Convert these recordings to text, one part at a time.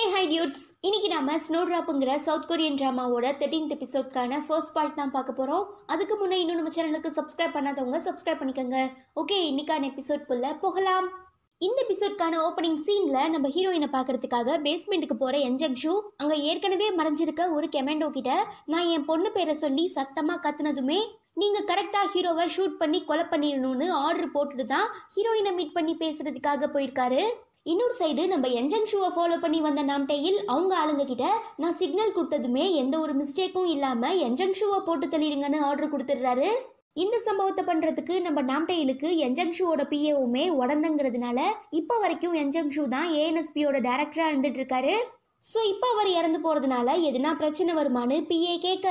ஹே high dudes இன்னைக்கு நாம snow ட்ராப்புங்கிற சவுத் கொரியன் ட்ராமாவோட தேர்ட்டீன்த் எபிசோட்கான ஃபர்ஸ்ட் பார்ட் தான் பார்க்க போகிறோம் அதுக்கு முன்னே இன்னும் நம்ம சேனலுக்கு சப்ஸ்கிரைப் பண்ணாதவங்க சப்ஸ்கிரைப் பண்ணிக்கோங்க ஓகே இன்னைக்கான எபிசோட்குள்ள போகலாம் இந்த எபிசோட்கான ஓப்பனிங் சீனில் நம்ம ஹீரோயினை பார்க்கறதுக்காக பேஸ்மெண்ட்டுக்கு போகிற ஷூ அங்கே ஏற்கனவே மறைஞ்சிருக்க ஒரு கெமெண்டோ கிட்ட நான் என் பொண்ணு பேரை சொல்லி சத்தமாக கத்துனதுமே நீங்கள் கரெக்டாக ஹீரோவை ஷூட் பண்ணி கொலை பண்ணிடணும்னு ஆர்டர் போட்டுட்டு தான் ஹீரோயினை மீட் பண்ணி பேசுறதுக்காக போயிருக்காரு இன்னொரு சைடு நம்ம என்ஜங் ஷூவை ஃபாலோ பண்ணி வந்த நாம்டேயில் அவங்க ஆளுங்க கிட்ட நான் சிக்னல் கொடுத்ததுமே எந்த ஒரு மிஸ்டேக்கும் இல்லாமல் என்ஜங் ஷூவை போட்டு தள்ளிடுங்கன்னு ஆர்டர் கொடுத்துட்றாரு இந்த சம்பவத்தை பண்ணுறதுக்கு நம்ம நாம்டெயிலுக்கு என்ஜங் ஷூவோட பிஏவுமே உடந்தங்கிறதுனால இப்போ வரைக்கும் என்ஜங் ஷூ தான் ஏஎன்எஸ்பியோட டேரக்டராக இருந்துட்டு இருக்காரு ஸோ இப்போ அவர் இறந்து போகிறதுனால எதுனா பிரச்சனை வருமானு பிஏ கேட்க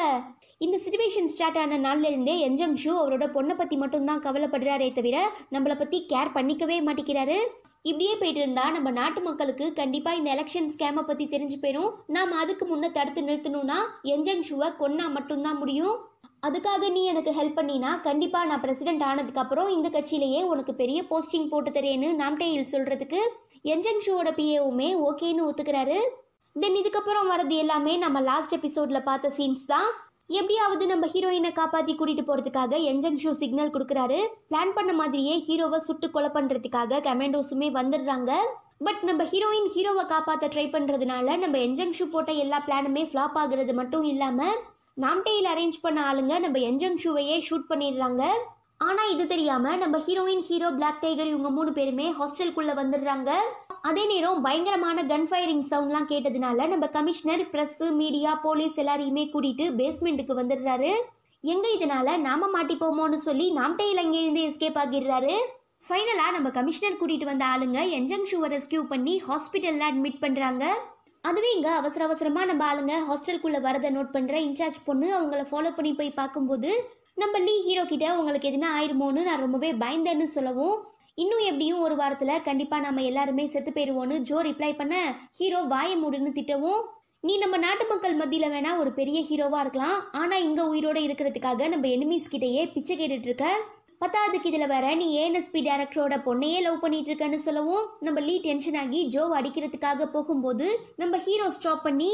இந்த சுச்சுவேஷன் ஸ்டார்ட் ஆன நாள்லேருந்தே என்ஜங் ஷூ அவரோட பொண்ணை பற்றி மட்டும்தான் கவலைப்படுறாரே தவிர நம்மளை பற்றி கேர் பண்ணிக்கவே மாட்டேங்கிறாரு இப்படியே போயிட்டு இருந்தா நம்ம நாட்டு மக்களுக்கு கண்டிப்பா இந்த எலெக்ஷன் ஸ்கேமை பத்தி தெரிஞ்சு போயிடும் நாம அதுக்கு முன்ன தடுத்து நிறுத்தணும்னா என்ஜங் ஷூவை கொன்னா மட்டும்தான் முடியும் அதுக்காக நீ எனக்கு ஹெல்ப் பண்ணினா கண்டிப்பா நான் பிரசிடென்ட் ஆனதுக்கு அப்புறம் இந்த கட்சியிலேயே உனக்கு பெரிய போஸ்டிங் போட்டு தரேன்னு நாம்டேயில் சொல்றதுக்கு என்ஜங் ஷூவோட பிஏவுமே ஓகேன்னு ஒத்துக்கிறாரு தென் இதுக்கப்புறம் வரது எல்லாமே நம்ம லாஸ்ட் எபிசோட்ல பார்த்த சீன்ஸ் தான் எப்படியாவது நம்ம ஹீரோயினை காப்பாற்றி கூட்டிகிட்டு போகிறதுக்காக என்ஜங் ஷோ சிக்னல் கொடுக்குறாரு பிளான் பண்ண மாதிரியே ஹீரோவை சுட்டு கொலை பண்ணுறதுக்காக கமாண்டோஸுமே வந்துடுறாங்க பட் நம்ம ஹீரோயின் ஹீரோவை காப்பாற்ற ட்ரை பண்ணுறதுனால நம்ம என்ஜங் ஷூ போட்ட எல்லா பிளானுமே ஃப்ளாப் ஆகுறது மட்டும் இல்லாமல் நாம்டேயில் அரேஞ்ச் பண்ண ஆளுங்க நம்ம என்ஜங் ஷூவையே ஷூட் பண்ணிடுறாங்க ஆனால் இது தெரியாமல் நம்ம ஹீரோயின் ஹீரோ பிளாக் டைகர் இவங்க மூணு பேருமே ஹாஸ்டலுக்குள்ளே வந்துடுறாங்க அதே நேரம் பயங்கரமான கன் ஃபயரிங் சவுண்ட்லாம் கேட்டதுனால நம்ம கமிஷனர் ப்ரெஸ்ஸு மீடியா போலீஸ் எல்லாரையுமே கூட்டிகிட்டு பேஸ்மெண்ட்டுக்கு வந்துடுறாரு எங்கே இதனால் நாம மாட்டிப்போமோன்னு சொல்லி நாம்டையில் அங்கேருந்து எஸ்கேப் ஆகிடுறாரு ஃபைனலாக நம்ம கமிஷனர் கூட்டிகிட்டு வந்த ஆளுங்க என்ஜங் ஷூவை ரெஸ்கியூ பண்ணி ஹாஸ்பிட்டலில் அட்மிட் பண்ணுறாங்க அதுவே இங்கே அவசர அவசரமாக நம்ம ஆளுங்க ஹாஸ்டலுக்குள்ளே வரதை நோட் பண்ணுற இன்சார்ஜ் பொண்ணு அவங்கள ஃபாலோ பண்ணி போய் பார்க்கும்போது நம்ம லீ ஹீரோ கிட்ட உங்களுக்கு எதுனா ஆயிருமோன்னு நான் ரொம்பவே பயந்தேன்னு சொல்லவும் இன்னும் எப்படியும் ஒரு வாரத்தில் கண்டிப்பாக நம்ம எல்லாருமே செத்து போயிடுவோன்னு ஜோ ரிப்ளை பண்ண ஹீரோ வாய மூடுன்னு திட்டவும் நீ நம்ம நாட்டு மக்கள் மத்தியில வேணா ஒரு பெரிய ஹீரோவாக இருக்கலாம் ஆனால் இங்க உயிரோட இருக்கிறதுக்காக நம்ம எனிமீஸ் கிட்டேயே பிச்சை கேட்டுட்டு இருக்க பத்தாவதுக்கு இதில் வேற நீ ஏஎன்எஸ்பி டேரக்டரோட பொண்ணையே லவ் பண்ணிட்டு இருக்கன்னு சொல்லவும் நம்ம லீ டென்ஷன் ஆகி ஜோ அடிக்கிறதுக்காக போகும்போது நம்ம ஹீரோ ஸ்டாப் பண்ணி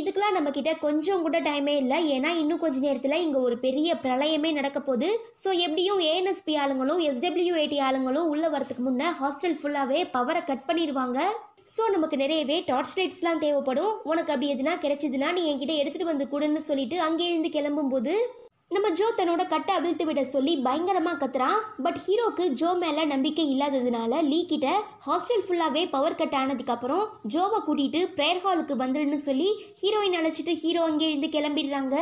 இதுக்கெல்லாம் நம்மக்கிட்ட கொஞ்சம் கூட டைமே இல்லை ஏன்னா இன்னும் கொஞ்ச நேரத்தில் இங்கே ஒரு பெரிய பிரளயமே நடக்க போகுது ஸோ எப்படியும் ஏஎன்எஸ்பி ஆளுங்களும் எஸ்டபிள்யூஏடி ஆளுங்களும் உள்ளே வரதுக்கு முன்னே ஹாஸ்டல் ஃபுல்லாகவே பவரை கட் பண்ணிடுவாங்க ஸோ நமக்கு நிறையவே டார்ச் லைட்ஸ்லாம் தேவைப்படும் உனக்கு அப்படி எதுனா கிடைச்சதுன்னா நீ என்கிட்ட எடுத்துகிட்டு வந்து கொடுன்னு சொல்லிட்டு அங்கே இருந்து கிளம்பும்போது நம்ம ஜோ தன்னோட கட்டை அவிழ்த்து விட சொல்லி பயங்கரமாக கத்துறான் பட் ஹீரோக்கு ஜோ மேலே நம்பிக்கை இல்லாததுனால லீ கிட்ட ஹாஸ்டல் ஃபுல்லாகவே பவர் கட் ஆனதுக்கப்புறம் ஜோவை கூட்டிகிட்டு ப்ரேயர் ஹாலுக்கு வந்துடுன்னு சொல்லி ஹீரோயின் அழைச்சிட்டு ஹீரோ அங்கே இருந்து கிளம்பிடுறாங்க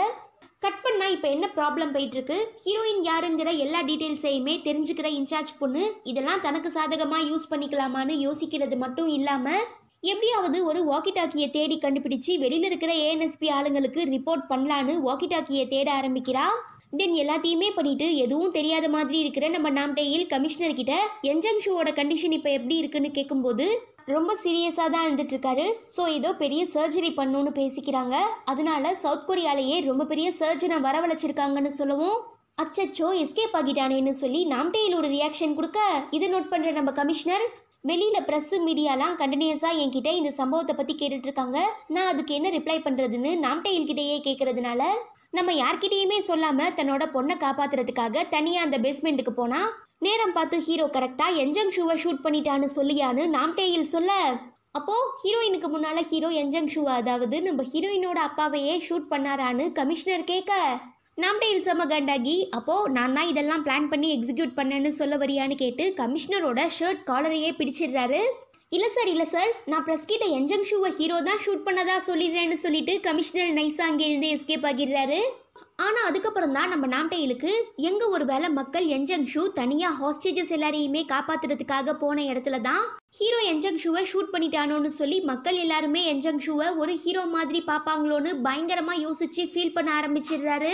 கட் பண்ணால் இப்போ என்ன ப்ராப்ளம் போயிட்டுருக்கு ஹீரோயின் யாருங்கிற எல்லா டீட்டெயில்ஸையுமே தெரிஞ்சுக்கிற இன்சார்ஜ் பொண்ணு இதெல்லாம் தனக்கு சாதகமாக யூஸ் பண்ணிக்கலாமான்னு யோசிக்கிறது மட்டும் இல்லாமல் எப்படியாவது ஒரு வாக்கி டாக்கியை தேடி கண்டுபிடிச்சு வெளியில் இருக்கிற ஏஎன்எஸ்பி ஆளுங்களுக்கு ரிப்போர்ட் பண்ணலான்னு வாக்கி டாக்கியை தேட ஆரம்பிக்கிறா தென் எல்லாத்தையுமே பண்ணிட்டு எதுவும் தெரியாத மாதிரி இருக்கிற நம்ம நாம்டேயில் கமிஷனர் கிட்ட என்ஜங் ஷூவோட கண்டிஷன் இப்போ எப்படி இருக்குன்னு கேட்கும்போது ரொம்ப சீரியஸாக தான் இருந்துட்டு இருக்காரு ஸோ ஏதோ பெரிய சர்ஜரி பண்ணணும்னு பேசிக்கிறாங்க அதனால சவுத் கொரியாலேயே ரொம்ப பெரிய சர்ஜனை வரவழைச்சிருக்காங்கன்னு சொல்லவும் அச்சச்சோ எஸ்கேப் ஆகிட்டானேன்னு சொல்லி நாம்டேயில் ஒரு ரியாக்ஷன் கொடுக்க இதை நோட் பண்ணுற நம்ம கமிஷனர் வெளியில் ப்ரெஸ்ஸு மீடியாலாம் கண்டினியூஸாக என்கிட்ட இந்த சம்பவத்தை பற்றி இருக்காங்க நான் அதுக்கு என்ன ரிப்ளை பண்ணுறதுன்னு நாம்டையில்கிட்டயே கேட்குறதுனால நம்ம யார்கிட்டயுமே சொல்லாமல் தன்னோட பொண்ணை காப்பாற்றுறதுக்காக தனியாக அந்த பேஸ்மெண்ட்டுக்கு போனால் நேரம் பார்த்து ஹீரோ கரெக்டாக என்ஜங் ஷூவை ஷூட் பண்ணிட்டான்னு சொல்லியான்னு நாம்டேயில் சொல்ல அப்போது ஹீரோயினுக்கு முன்னால் ஹீரோ என்ஜங் ஷூ அதாவது நம்ம ஹீரோயினோட அப்பாவையே ஷூட் பண்ணாரான்னு கமிஷனர் கேட்க நம்ம டீல் செம்ம கண்டாகி அப்போது நான் தான் இதெல்லாம் பிளான் பண்ணி எக்ஸிக்யூட் பண்ணேன்னு சொல்ல வரியான்னு கேட்டு கமிஷனரோட ஷர்ட் காலரையே பிடிச்சிடுறாரு இல்லை சார் இல்லை சார் நான் ப்ரெஸ் கிட்ட என்ஜங் ஷூவை ஹீரோ தான் ஷூட் பண்ணதாக சொல்லிடுறேன்னு சொல்லிட்டு கமிஷனர் நைஸாக அங்கேருந்து எஸ்கேப் ஆகிடுறாரு ஆனால் அதுக்கப்புறம் தான் நம்ம நாம்டெயிலுக்கு எங்கே ஒரு வேளை மக்கள் என்ஜங் ஷூ தனியாக ஹாஸ்டேஜஸ் எல்லாரையுமே காப்பாற்றுறதுக்காக போன இடத்துல தான் ஹீரோ என்ஜங் ஷூவை ஷூட் பண்ணிட்டானோன்னு சொல்லி மக்கள் எல்லாருமே என்ஜங் ஷூவை ஒரு ஹீரோ மாதிரி பார்ப்பாங்களோன்னு பயங்கரமாக யோசித்து ஃபீல் பண்ண ஆரம்பிச்சிடுறாரு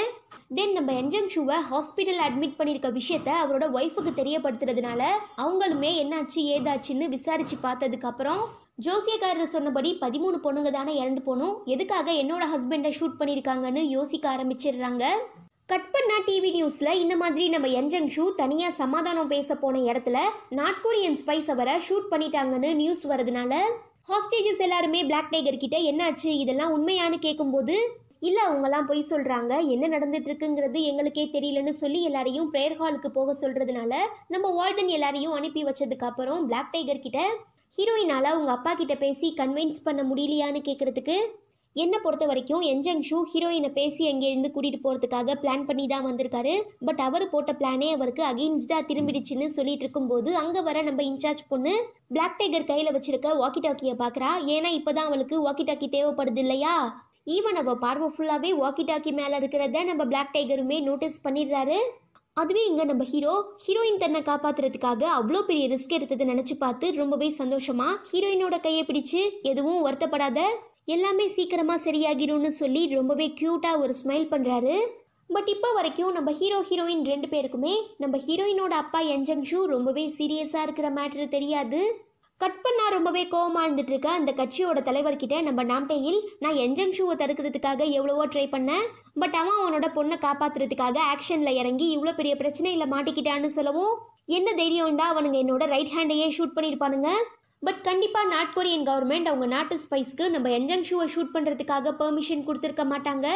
தென் நம்ம என்ஜங் ஷூவை ஹாஸ்பிட்டல் அட்மிட் பண்ணியிருக்க விஷயத்த அவரோட ஒய்ஃபுக்கு தெரியப்படுத்துறதுனால அவங்களுமே என்னாச்சு ஏதாச்சுன்னு விசாரித்து பார்த்ததுக்கப்புறம் ஜோசியக்காரர் சொன்னபடி பதிமூணு பொண்ணுங்க தானே இறந்து போனோம் எதுக்காக என்னோட ஹஸ்பண்டை ஷூட் பண்ணியிருக்காங்கன்னு யோசிக்க ஆரம்பிச்சிடுறாங்க கட் பண்ணா டிவி நியூஸில் இந்த மாதிரி நம்ம என்ஜங் ஷூ தனியாக சமாதானம் பேச போன இடத்துல நார்த் ஸ்பைஸ் அவரை ஷூட் பண்ணிட்டாங்கன்னு நியூஸ் வரதுனால ஹாஸ்டேஜஸ் எல்லாருமே பிளாக் டைகர் கிட்ட என்னாச்சு இதெல்லாம் உண்மையானு கேட்கும்போது இல்லை அவங்கெல்லாம் பொய் சொல்கிறாங்க என்ன நடந்துட்டுருக்குங்கிறது எங்களுக்கே தெரியலன்னு சொல்லி எல்லாரையும் ப்ரேயர் ஹாலுக்கு போக சொல்கிறதுனால நம்ம வால்டன் எல்லாரையும் அனுப்பி வச்சதுக்கப்புறம் பிளாக் டைகர் கிட்ட ஹீரோயினால் அவங்க அப்பா கிட்ட பேசி கன்வின்ஸ் பண்ண முடியலையான்னு கேட்குறதுக்கு என்னை பொறுத்த வரைக்கும் என்ஜங் ஷூ ஹீரோயினை பேசி அங்கேருந்து கூட்டிகிட்டு போகிறதுக்காக பிளான் பண்ணி தான் வந்திருக்காரு பட் அவர் போட்ட பிளானே அவருக்கு அகெயின்ஸ்டாக திரும்பிடுச்சுன்னு சொல்லிட்டு இருக்கும்போது அங்கே வர நம்ம இன்சார்ஜ் பொண்ணு பிளாக் டைகர் கையில் வச்சிருக்க வாக்கி டாக்கியை பார்க்குறா ஏன்னா இப்போ தான் அவளுக்கு வாக்கி டாக்கி தேவைப்படுது இல்லையா ஈவன் அவள் பார்வை ஃபுல்லாகவே வாக்கி டாக்கி மேலே இருக்கிறத நம்ம பிளாக் டைகருமே நோட்டீஸ் பண்ணிடுறாரு அதுவே இங்கே நம்ம ஹீரோ ஹீரோயின் தன்னை காப்பாற்றுறதுக்காக அவ்வளோ பெரிய ரிஸ்க் எடுத்ததை நினச்சி பார்த்து ரொம்பவே சந்தோஷமா ஹீரோயினோட கையை பிடிச்சு எதுவும் வருத்தப்படாத எல்லாமே சீக்கிரமாக சரியாகிடும்னு சொல்லி ரொம்பவே க்யூட்டாக ஒரு ஸ்மைல் பண்ணுறாரு பட் இப்போ வரைக்கும் நம்ம ஹீரோ ஹீரோயின் ரெண்டு பேருக்குமே நம்ம ஹீரோயினோட அப்பா ஷூ ரொம்பவே சீரியஸாக இருக்கிற மேட்ரு தெரியாது கட் பண்ணால் ரொம்பவே கோவமாக இருந்துட்டு இருக்க அந்த கட்சியோட தலைவர்கிட்ட நம்ம நாம்டேயில் நான் என்ஜங் ஷூவை தடுக்கிறதுக்காக எவ்வளவோ ட்ரை பண்ணேன் பட் அவன் அவனோட பொண்ணை காப்பாத்துறதுக்காக ஆக்ஷனில் இறங்கி இவ்வளோ பெரிய பிரச்சனையில் மாட்டிக்கிட்டான்னு சொல்லவும் என்ன தைரியம் இருந்தால் அவனுங்க என்னோட ரைட் ஹேண்டையே ஷூட் பண்ணியிருப்பானுங்க பட் கண்டிப்பாக நார்த் கொரியன் கவர்மெண்ட் அவங்க நாட்டு ஸ்பைஸ்க்கு நம்ம என்ஜங் ஷூவை ஷூட் பண்ணுறதுக்காக பெர்மிஷன் கொடுத்துருக்க மாட்டாங்க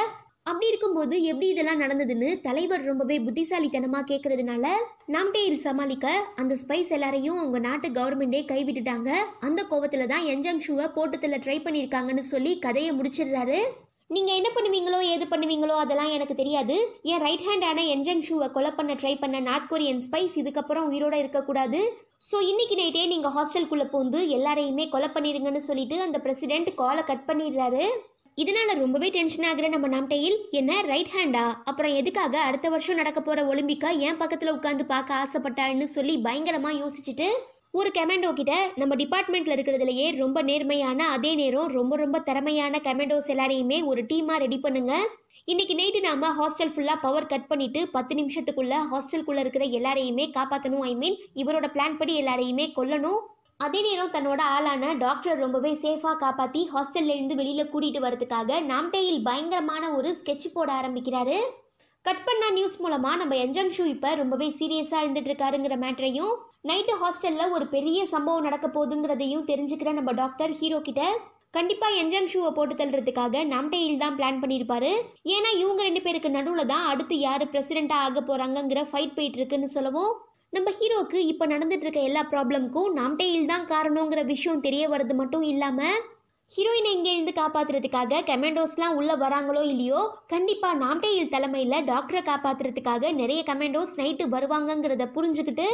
அப்படி இருக்கும்போது எப்படி இதெல்லாம் நடந்ததுன்னு தலைவர் ரொம்பவே புத்திசாலித்தனமாக கேட்கறதுனால நாம்டேயில் சமாளிக்க அந்த ஸ்பைஸ் எல்லாரையும் அவங்க நாட்டு கவர்மெண்டே கைவிட்டுட்டாங்க அந்த கோவத்தில் தான் என்ஜங் ஷூவை போட்டத்தில் ட்ரை பண்ணியிருக்காங்கன்னு சொல்லி கதையை முடிச்சிடுறாரு நீங்கள் என்ன பண்ணுவீங்களோ ஏது பண்ணுவீங்களோ அதெல்லாம் எனக்கு தெரியாது என் ரைட் ஹேண்டான என்ஜங் ஷூவை கொலை பண்ண ட்ரை பண்ண நார்த் கொரியன் ஸ்பைஸ் இதுக்கப்புறம் உயிரோடு இருக்கக்கூடாது ஸோ இன்னைக்கு நைட்டே நீங்கள் ஹாஸ்டலுக்குள்ளே போந்து எல்லாரையுமே கொலை பண்ணிடுங்கன்னு சொல்லிட்டு அந்த பிரசிடென்ட் காலை கட் பண்ணிடுறாரு இதனால ரொம்பவே டென்ஷன் ஆகுற நம்ம நாம்டையில் என்ன ரைட் ஹேண்டா அப்புறம் எதுக்காக அடுத்த வருஷம் நடக்க போற ஒலிம்பிக்கா என் பக்கத்துல உட்காந்து பார்க்க ஆசைப்பட்டான்னு சொல்லி பயங்கரமா யோசிச்சுட்டு ஒரு கமெண்டோ கிட்ட நம்ம டிபார்ட்மெண்ட்ல இருக்கிறதுலயே ரொம்ப நேர்மையான அதே நேரம் ரொம்ப ரொம்ப திறமையான கமெண்டோஸ் எல்லாரையுமே ஒரு டீமா ரெடி பண்ணுங்க இன்னைக்கு நைட்டு நாம ஹாஸ்டல் ஃபுல்லாக பவர் கட் பண்ணிட்டு பத்து நிமிஷத்துக்குள்ள ஹாஸ்டல்குள்ள இருக்கிற எல்லாரையுமே காப்பாற்றணும் ஐ மீன் இவரோட பிளான் படி எல்லாரையுமே கொல்லணும் அதே நேரம் தன்னோட ஆளான டாக்டர் ரொம்பவே சேஃபாக காப்பாற்றி ஹாஸ்டல்லேருந்து வெளியில் கூட்டிகிட்டு வரதுக்காக நாம்டேயில் பயங்கரமான ஒரு ஸ்கெட்ச் போட ஆரம்பிக்கிறாரு கட் பண்ண நியூஸ் மூலமாக நம்ம என்ஜங் ஷூ இப்போ ரொம்பவே சீரியஸாக இருந்துட்டுருக்காருங்கிற மேட்டரையும் நைட்டு ஹாஸ்டலில் ஒரு பெரிய சம்பவம் நடக்க போகுதுங்கிறதையும் தெரிஞ்சுக்கிற நம்ம டாக்டர் ஹீரோ கிட்ட கண்டிப்பாக என்ஜங் ஷூவை போட்டு தள்ளுறதுக்காக நாம்டேயில் தான் பிளான் பண்ணியிருப்பாரு ஏன்னா இவங்க ரெண்டு பேருக்கு நடுவில் தான் அடுத்து யார் பிரசிடெண்ட்டாக ஆக போகிறாங்கங்கிற ஃபைட் போயிட்டு இருக்குன்னு சொல்லவும் நம்ம ஹீரோவுக்கு இப்போ இருக்க எல்லா ப்ராப்ளம்க்கும் நாம் டெயில் தான் காரணங்கிற விஷயம் தெரிய வர்றது மட்டும் இல்லாமல் ஹீரோயினை இங்கேருந்து காப்பாற்றுறதுக்காக கமெண்டோஸ்லாம் உள்ளே வராங்களோ இல்லையோ கண்டிப்பாக நாம்டேயில் தலைமையில் டாக்டரை காப்பாற்றுறதுக்காக நிறைய கமெண்டோஸ் நைட்டு வருவாங்கங்கிறத புரிஞ்சுக்கிட்டு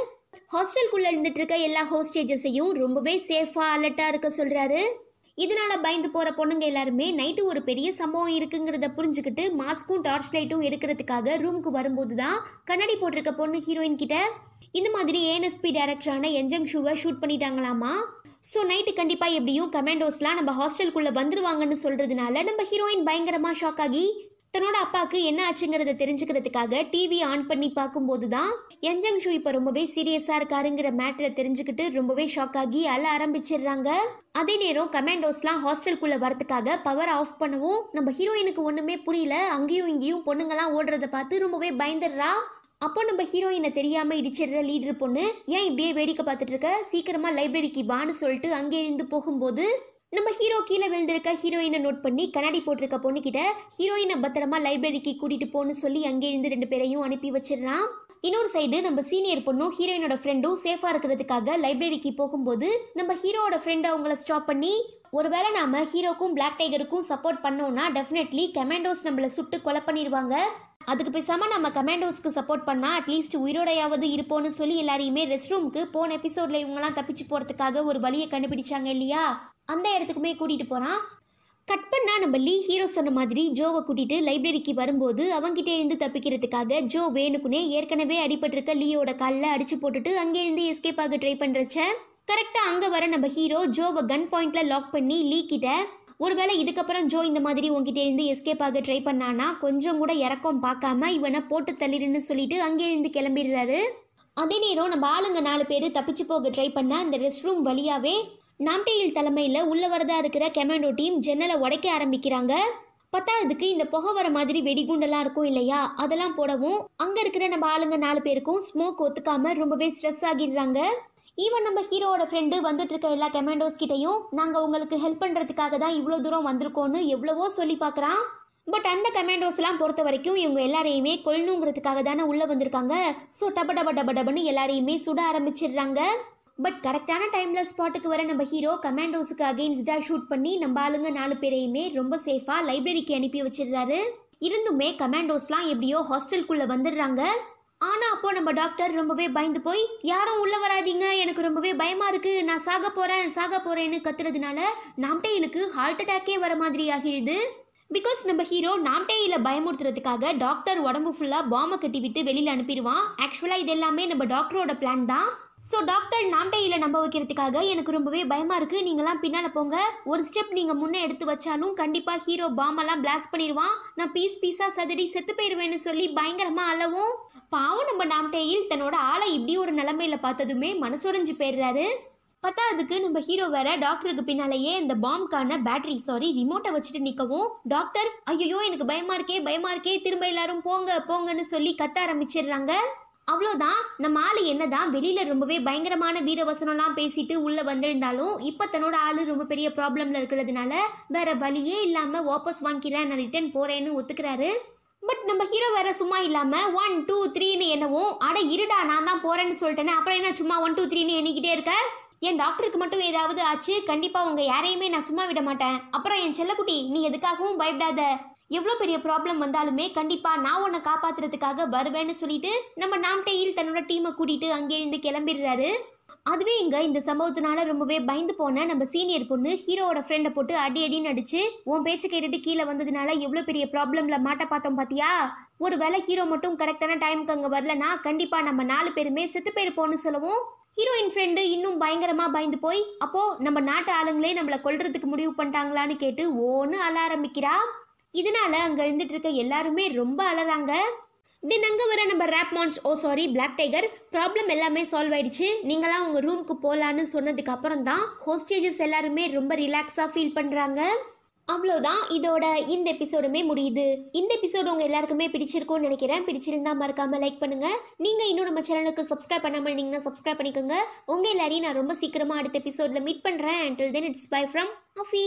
ஹாஸ்டலுக்குள்ளே இருந்துட்டு இருக்க எல்லா ஹோஸ்டேஜஸையும் ரொம்பவே சேஃபாக அலர்ட்டாக இருக்க சொல்கிறாரு இதனால பயந்து போகிற பொண்ணுங்க எல்லாருமே நைட்டு ஒரு பெரிய சம்பவம் இருக்குங்கிறத புரிஞ்சுக்கிட்டு மாஸ்க்கும் டார்ச் லைட்டும் எடுக்கிறதுக்காக ரூமுக்கு வரும்போது தான் கண்ணாடி போட்டிருக்க பொண்ணு ஹீரோயின் கிட்ட இந்த மாதிரி ஏஎன்எஸ்பி டேரக்டரான என்ஜங் ஷூவை ஷூட் பண்ணிட்டாங்களாமா ஸோ நைட்டு கண்டிப்பாக எப்படியும் கமெண்டோஸ்லாம் நம்ம ஹாஸ்டலுக்குள்ளே வந்துருவாங்கன்னு சொல்கிறதுனால நம்ம ஹீரோயின் பயங்கரமாக ஷாக் ஆகி தன்னோட அப்பாவுக்கு என்ன ஆச்சுங்கிறத தெரிஞ்சுக்கிறதுக்காக டிவி ஆன் பண்ணி பார்க்கும்போது தான் என்ஜங் ஷூ இப்போ ரொம்பவே சீரியஸாக இருக்காருங்கிற மேட்டரை தெரிஞ்சுக்கிட்டு ரொம்பவே ஷாக் ஆகி அல ஆரம்பிச்சிடுறாங்க அதே நேரம் கமாண்டோஸ்லாம் ஹாஸ்டலுக்குள்ளே வரதுக்காக பவர் ஆஃப் பண்ணவும் நம்ம ஹீரோயினுக்கு ஒன்றுமே புரியல அங்கேயும் இங்கேயும் பொண்ணுங்கள்லாம் ஓடுறத பார்த்து ரொம்பவே பயந்துடுறா அப்போ நம்ம ஹீரோயினை தெரியாமல் இடிச்சிடுற லீடர் பொண்ணு ஏன் இப்படியே வேடிக்கை பார்த்துட்டு இருக்க சீக்கிரமாக லைப்ரரிக்கு வான்னு சொல்லிட்டு அங்கேருந்து போகும்போது நம்ம ஹீரோ கீழே விழுந்திருக்க ஹீரோயினை நோட் பண்ணி கண்ணாடி போட்டிருக்க பொண்ணுக்கிட்ட ஹீரோயினை பத்திரமா லைப்ரரிக்கு கூட்டிகிட்டு போன்னு சொல்லி அங்கேருந்து ரெண்டு பேரையும் அனுப்பி வச்சிடறான் இன்னொரு சைடு நம்ம சீனியர் பொண்ணும் ஹீரோயினோட ஃப்ரெண்டும் சேஃபாக இருக்கிறதுக்காக லைப்ரரிக்கு போகும்போது நம்ம ஹீரோவோட ஃப்ரெண்ட் அவங்கள ஸ்டாப் பண்ணி ஒருவேளை நாம் ஹீரோக்கும் பிளாக் டைகருக்கும் சப்போர்ட் பண்ணோம்னா டெஃபினெட்லி கமெண்டோஸ் நம்மளை சுட்டு கொலை பண்ணிடுவாங்க அதுக்கு பேசாமல் நம்ம கமாண்டோஸ்க்கு சப்போர்ட் பண்ணா அட்லீஸ்ட் உயிரோடையாவது இருப்போம்னு சொல்லி எல்லாரையுமே ரெஸ்ட் ரூமுக்கு போன எபிசோடில் இவங்கெல்லாம் தப்பிச்சு போகிறதுக்காக ஒரு வழியை கண்டுபிடிச்சாங்க இல்லையா அந்த இடத்துக்குமே கூட்டிகிட்டு போகிறான் கட் பண்ணால் நம்ம லீ ஹீரோ சொன்ன மாதிரி ஜோவை கூட்டிகிட்டு லைப்ரரிக்கு வரும்போது அவங்ககிட்ட இருந்து தப்பிக்கிறதுக்காக ஜோ வேணுக்குனே ஏற்கனவே அடிபட்டிருக்க லீயோட காலில் அடிச்சு போட்டுட்டு அங்கேருந்து எஸ்கேப் ஆக ட்ரை பண்ணுறச்ச கரெக்டாக அங்கே வர நம்ம ஹீரோ ஜோவை கன் பாயிண்டில் லாக் பண்ணி லீ கிட்ட ஒருவேளை இதுக்கப்புறம் ஜோ இந்த மாதிரி உங்ககிட்ட இருந்து எஸ்கேப் ஆக ட்ரை பண்ணானா கொஞ்சம் கூட இறக்கம் பார்க்காம இவனை போட்டு தள்ளிடுன்னு சொல்லிட்டு அங்கே இருந்து கிளம்பிடுறாரு அதே நேரம் நம்ம ஆளுங்க நாலு பேர் தப்பிச்சு போக ட்ரை பண்ண அந்த ரெஸ்ட் ரூம் வழியாகவே நாம்டேயில் தலைமையில் உள்ள வரதா இருக்கிற கமாண்டோ டீம் ஜன்னலை உடைக்க ஆரம்பிக்கிறாங்க பத்தாவதுக்கு இந்த புகை வர மாதிரி வெடிகுண்டெல்லாம் இருக்கும் இல்லையா அதெல்லாம் போடவும் அங்கே இருக்கிற நம்ம ஆளுங்க நாலு பேருக்கும் ஸ்மோக் ஒத்துக்காம ரொம்பவே ஸ்ட்ரெஸ் ஆகிடுறாங்க ஈவன் நம்ம ஹீரோவோட ஃப்ரெண்டு வந்துட்டு இருக்க எல்லா கமாண்டோஸ் கிட்டையும் நாங்கள் உங்களுக்கு ஹெல்ப் பண்ணுறதுக்காக தான் இவ்வளோ தூரம் வந்திருக்கோன்னு எவ்வளவோ சொல்லி பார்க்குறான் பட் அந்த கமாண்டோஸ்லாம் பொறுத்த வரைக்கும் இவங்க எல்லாரையுமே கொள்ளணுங்கிறதுக்காக தானே உள்ளே வந்திருக்காங்க ஸோ டப டப டப டபன்னு எல்லாரையுமே சுட ஆரம்பிச்சிடுறாங்க பட் கரெக்டான டைமில் ஸ்பாட்டுக்கு வர நம்ம ஹீரோ கமாண்டோஸுக்கு அகெயின்ஸ்டாக ஷூட் பண்ணி நம்ம ஆளுங்க நாலு பேரையுமே ரொம்ப சேஃபாக லைப்ரரிக்கு அனுப்பி வச்சிடுறாரு இருந்துமே கமாண்டோஸ்லாம் எப்படியோ ஹாஸ்டலுக்குள்ளே வந்துடுறாங்க ஆனால் அப்போது நம்ம டாக்டர் ரொம்பவே பயந்து போய் யாரும் உள்ளே வராதிங்க எனக்கு ரொம்பவே பயமாக இருக்குது நான் சாக போகிறேன் சாக போகிறேன்னு கத்துறதுனால நாம்டே எனக்கு ஹார்ட் அட்டாக்கே வர மாதிரி ஆகிடுது பிகாஸ் நம்ம ஹீரோ நாம்டேயில் பயமுறுத்துறதுக்காக டாக்டர் உடம்பு ஃபுல்லாக பாம்பை கட்டி விட்டு வெளியில் அனுப்பிடுவான் ஆக்சுவலாக இது எல்லாமே நம்ம டாக்டரோட பிளான் தான் ஸோ டாக்டர் இல்லை நம்ப வைக்கிறதுக்காக எனக்கு ரொம்பவே பயமாக இருக்குது நீங்களாம் பின்னால் போங்க ஒரு ஸ்டெப் நீங்கள் முன்னே எடுத்து வச்சாலும் கண்டிப்பாக ஹீரோ பாமெல்லாம் பிளாஸ்ட் பண்ணிடுவான் நான் பீஸ் பீஸாக சதுரி செத்து போயிடுவேன்னு சொல்லி பயங்கரமாக அளவும் பாவம் நம்ம நாம்டையில் தன்னோட ஆளை இப்படி ஒரு நிலமையில பார்த்ததுமே மனசுடைஞ்சு போயிடுறாரு பத்தாவதுக்கு நம்ம ஹீரோ வேற டாக்டருக்கு பின்னாலேயே இந்த பாம்புக்கான பேட்டரி சாரி ரிமோட்டை வச்சுட்டு நிற்கவும் டாக்டர் ஐயோ எனக்கு பயமா இருக்கே பயமா இருக்கே திரும்ப எல்லாரும் போங்க போங்கன்னு சொல்லி கத்த ஆரம்பிச்சிடுறாங்க அவ்வளோதான் நம்ம ஆள் என்னதான் வெளியில் ரொம்பவே பயங்கரமான வீரவசனம்லாம் பேசிட்டு உள்ளே வந்திருந்தாலும் இப்போ தன்னோட ஆள் ரொம்ப பெரிய ப்ராப்ளமில் இருக்கிறதுனால வேற வழியே இல்லாமல் வாபஸ் வாங்கிக்கிறேன் நான் ரிட்டர்ன் போகிறேன்னு ஒத்துக்கிறாரு பட் நம்ம ஹீரோ வேற சும்மா இல்லாமல் ஒன் டூ த்ரீன்னு என்னவோ அட இருடா நான் தான் போகிறேன்னு சொல்லிட்டேனே அப்புறம் என்ன சும்மா ஒன் டூ த்ரீன்னு எண்ணிக்கிட்டே இருக்க என் டாக்டருக்கு மட்டும் ஏதாவது ஆச்சு கண்டிப்பாக உங்கள் யாரையுமே நான் சும்மா விட மாட்டேன் அப்புறம் என் செல்லக்குட்டி நீ எதுக்காகவும் பயப்படாத எவ்வளோ பெரிய ப்ராப்ளம் வந்தாலுமே கண்டிப்பாக நான் உன்னை காப்பாற்றுறதுக்காக வருவேன்னு சொல்லிட்டு நம்ம நாம்டேயில் தன்னோட டீமை கூட்டிகிட்டு அங்கேருந்து கிளம்பிடுறாரு அதுவே இங்கே இந்த சம்பவத்தினால ரொம்பவே பயந்து போன நம்ம சீனியர் பொண்ணு ஹீரோவோட ஃப்ரெண்டை போட்டு அடி அடின்னு அடிச்சு உன் பேச்சு கேட்டுட்டு கீழே வந்ததுனால எவ்வளோ பெரிய ப்ராப்ளமில் மாட்ட பார்த்தோம் பார்த்தியா ஒரு வேளை ஹீரோ மட்டும் கரெக்டான டைமுக்கு அங்கே வரலனா கண்டிப்பாக நம்ம நாலு பேருமே செத்து போயிருப்போம்னு சொல்லவும் ஹீரோயின் ஃப்ரெண்டு இன்னும் பயங்கரமாக பயந்து போய் அப்போது நம்ம நாட்டு ஆளுங்களே நம்மளை கொள்றதுக்கு முடிவு பண்ணிட்டாங்களான்னு கேட்டு ஓன்னு அல ஆரம்பிக்கிறா இதனால் அங்கே இருந்துட்டு இருக்க எல்லாருமே ரொம்ப அழறாங்க தென் அங்கே வர நம்ம ரேப் மான்ஸ் oh sorry black tiger problem எல்லாமே சால்வ் ஆயிடுச்சு நீங்களாம் உங்கள் ரூமுக்கு போகலான்னு சொன்னதுக்கு அப்புறம் தான் ஹோஸ்டேஜஸ் எல்லாருமே ரொம்ப ரிலாக்ஸாக ஃபீல் பண்ணுறாங்க அவ்வளோதான் இதோட இந்த எபிசோடுமே முடியுது இந்த எபிசோடு உங்கள் எல்லாருக்குமே பிடிச்சிருக்கும்னு நினைக்கிறேன் பிடிச்சிருந்தா மறக்காமல் லைக் பண்ணுங்கள் நீங்கள் இன்னும் நம்ம சேனலுக்கு சப்ஸ்கிரைப் பண்ணாமல் இருந்தீங்கன்னா சப்ஸ்கிரைப் பண்ணிக்கோங்க உங்கள் எல்லாரையும் நான் ரொம்ப சீக்கிரமாக அடுத்த எபிசோடில் மீட் பண்ணுறேன் until then it's bye from ஆஃபி